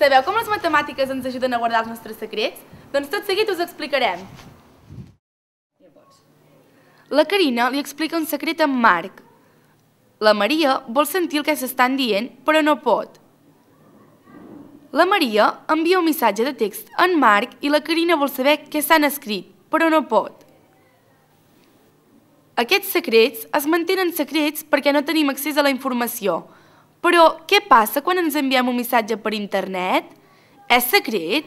Sabeu com les matemàtiques ens ajuden a guardar els nostres secrets? Doncs tot seguit us explicarem. La Carina li explica un secret a en Marc. La Maria vol sentir el que s'estan dient, però no pot. La Maria envia un missatge de text a en Marc i la Carina vol saber què s'han escrit, però no pot. Aquests secrets es mantenen secrets perquè no tenim accés a la informació, però què passa quan ens enviem un missatge per internet? És secret?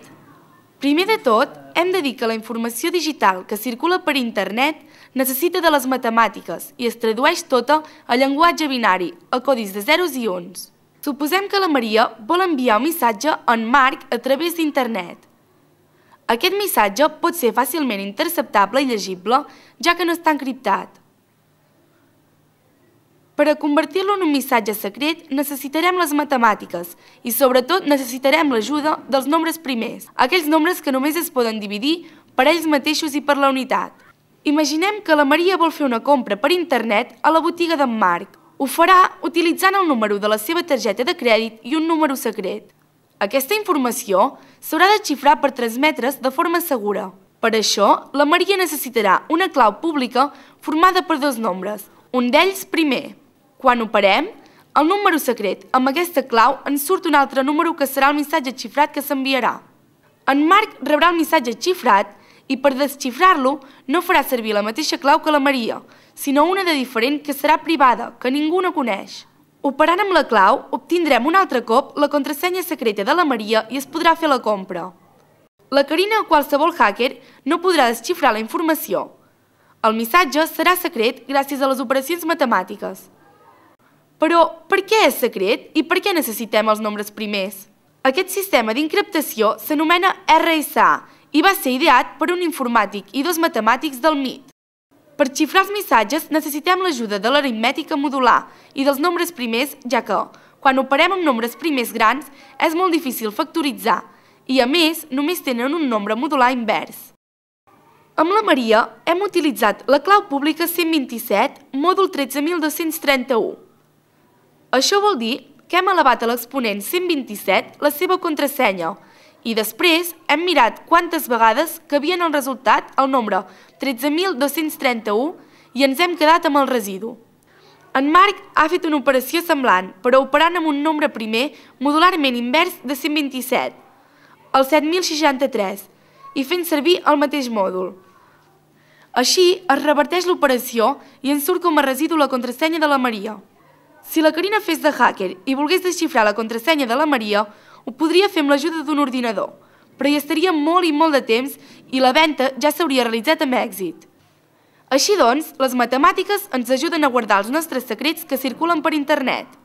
Primer de tot, hem de dir que la informació digital que circula per internet necessita de les matemàtiques i es tradueix tota a llenguatge binari, a codis de zeros i uns. Suposem que la Maria vol enviar un missatge en Marc a través d'internet. Aquest missatge pot ser fàcilment interceptable i llegible, ja que no està encriptat. Per a convertir-lo en un missatge secret necessitarem les matemàtiques i sobretot necessitarem l'ajuda dels nombres primers, aquells nombres que només es poden dividir per ells mateixos i per la unitat. Imaginem que la Maria vol fer una compra per internet a la botiga d'en Marc. Ho farà utilitzant el número de la seva targeta de crèdit i un número secret. Aquesta informació s'haurà de xifrar per transmetre's de forma segura. Per això, la Maria necessitarà una clau pública formada per dos nombres, un d'ells primer, quan operem, el número secret amb aquesta clau ens surt un altre número que serà el missatge xifrat que s'enviarà. En Marc rebrà el missatge xifrat i per desxifrar-lo no farà servir la mateixa clau que la Maria, sinó una de diferent que serà privada, que ningú no coneix. Operant amb la clau, obtindrem un altre cop la contrasenya secreta de la Maria i es podrà fer la compra. La Carina o qualsevol hacker no podrà desxifrar la informació. El missatge serà secret gràcies a les operacions matemàtiques. Però per què és secret i per què necessitem els nombres primers? Aquest sistema d'encriptació s'anomena RSA i va ser ideat per un informàtic i dos matemàtics del MIT. Per xifrar els missatges necessitem l'ajuda de l'aritmètica modular i dels nombres primers, ja que, quan operem amb nombres primers grans, és molt difícil factoritzar i, a més, només tenen un nombre modular invers. Amb la Maria hem utilitzat la clau pública 127, mòdul 13231, això vol dir que hem elevat a l'exponent 127 la seva contrasenya i després hem mirat quantes vegades que havien el resultat el nombre 13.231 i ens hem quedat amb el residu. En Marc ha fet una operació semblant, però operant amb un nombre primer modularment invers de 127, el 7063, i fent servir el mateix mòdul. Així es reverteix l'operació i ens surt com a residu la contrasenya de la Maria. Si la Carina fes de hacker i volgués desxifrar la contrasenya de la Maria, ho podria fer amb l'ajuda d'un ordinador, però hi estaria molt i molt de temps i la venda ja s'hauria realitzat amb èxit. Així doncs, les matemàtiques ens ajuden a guardar els nostres secrets que circulen per internet –